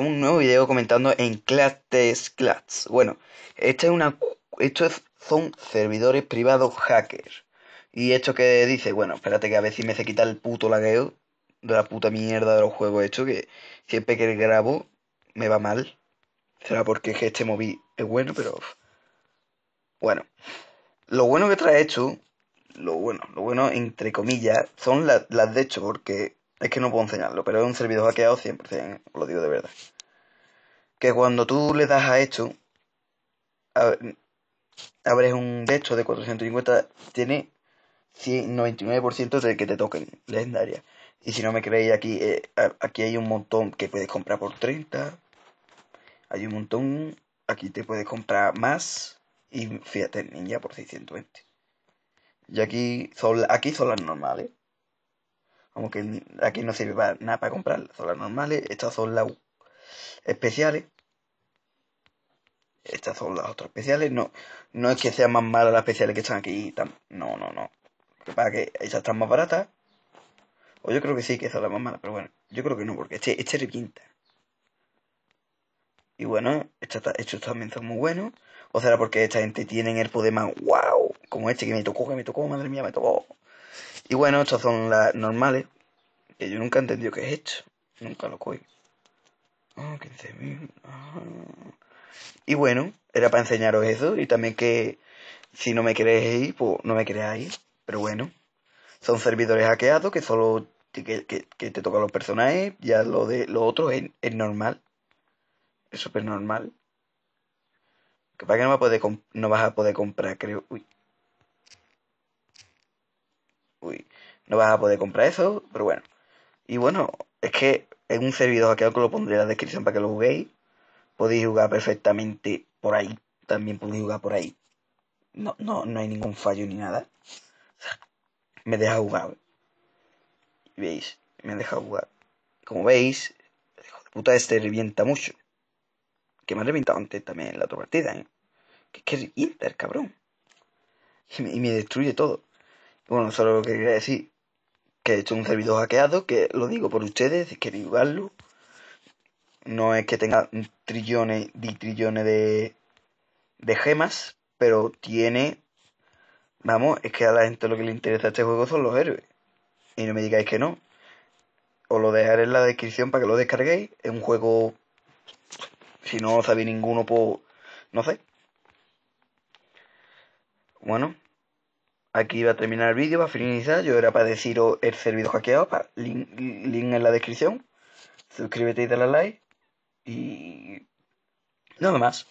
en un nuevo video comentando en Test Clats. Bueno, esta es una, estos son servidores privados hackers. Y esto que dice, bueno, espérate que a veces me se quita el puto lagueo de la puta mierda de los juegos hechos, que siempre que grabo me va mal. Será porque que este móvil es bueno, pero... Bueno, lo bueno que trae esto, lo bueno, lo bueno entre comillas, son las, las de hecho, porque es que no puedo enseñarlo, pero es un servidor hackeado 100%, os lo digo de verdad. Que cuando tú le das a esto, abres un de estos de 450, tiene 99% de que te toquen legendaria. Y si no me creéis, aquí, eh, aquí hay un montón que puedes comprar por 30. Hay un montón. Aquí te puedes comprar más. Y fíjate, ninja por 620. Y aquí aquí son las normales. Como que aquí no sirve nada para comprar Son las normales, estas son las especiales. Estas son las otras especiales. No, no es que sean más malas las especiales que están aquí. No, no, no. para que estas están más baratas. O yo creo que sí, que son las más malas, pero bueno, yo creo que no, porque este, este revienta. Y bueno, estos, estos también son muy buenos. O será porque esta gente tienen el poder más wow, como este que me tocó, que me tocó, madre mía, me tocó. Y bueno, estas son las normales, que yo nunca he entendido qué es esto. Nunca lo cojo Ah, 15.000. Ah. Y bueno, era para enseñaros eso y también que si no me queréis ir, pues no me creáis. Pero bueno, son servidores hackeados que solo que, que, te tocan los personajes, ya lo de lo otro es, normal. Es súper normal. Que para que no, a poder no vas a poder comprar, creo. Uy, uy, no vas a poder comprar eso, pero bueno. Y bueno, es que en un servidor que lo pondré en la descripción para que lo juguéis. Podéis jugar perfectamente por ahí. También podéis jugar por ahí. No, no, no hay ningún fallo ni nada. me deja jugar. ¿eh? ¿Veis? Me deja jugar. Como veis, de puta este revienta mucho. Que me ha reventado antes también en la otra partida, ¿eh? Que, que inter cabrón. y me destruye todo. Bueno, solo lo que quería decir que he hecho un servidor hackeado, que lo digo por ustedes, que jugarlo. No es que tenga trillones, y trillones de, de gemas, pero tiene. Vamos, es que a la gente lo que le interesa a este juego son los héroes. Y no me digáis que no. Os lo dejaré en la descripción para que lo descarguéis. Es un juego. Si no sabéis ninguno, pues. No sé. Bueno aquí va a terminar el vídeo, va a finalizar. Yo era para deciros el servidor hackeado, link, link, en la descripción. Suscríbete y dale a like. Y nada más.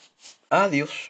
Adiós.